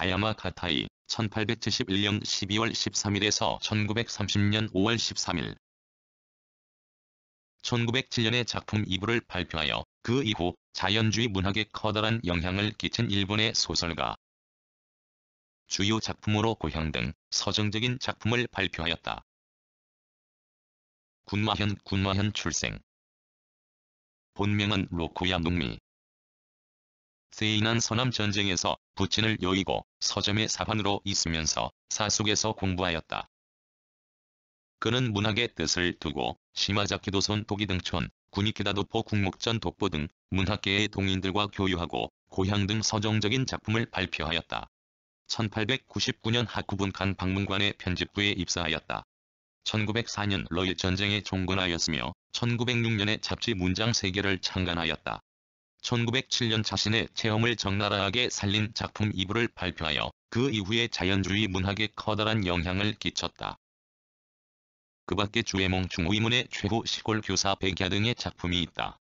다야마 카타이 1871년 12월 13일에서 1930년 5월 13일 1907년에 작품 2부를 발표하여 그 이후 자연주의 문학에 커다란 영향을 끼친 일본의 소설가 주요 작품으로 고향 등 서정적인 작품을 발표하였다. 군마현 군마현 출생 본명은 로코야 농미 세이난 서남 전쟁에서 부친을 여의고 서점의 사판으로 있으면서 사숙에서 공부하였다. 그는 문학의 뜻을 두고 시마자키도선 도기등촌, 군이키다도포 국목전 독보 등 문학계의 동인들과 교유하고 고향 등 서정적인 작품을 발표하였다. 1899년 학구분 간 박문관의 편집부에 입사하였다. 1904년 러일 전쟁에 종군하였으며 1906년에 잡지 문장 3개를 창간하였다. 1907년 자신의 체험을 적나라하게 살린 작품 2부를 발표하여 그 이후에 자연주의 문학에 커다란 영향을 끼쳤다. 그 밖에 주애몽 중의문의 최후 시골 교사 백야 등의 작품이 있다.